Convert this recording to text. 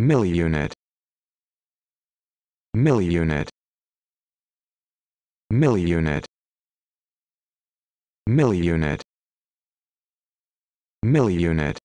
milliunit milliunit milliunit milliunit milliunit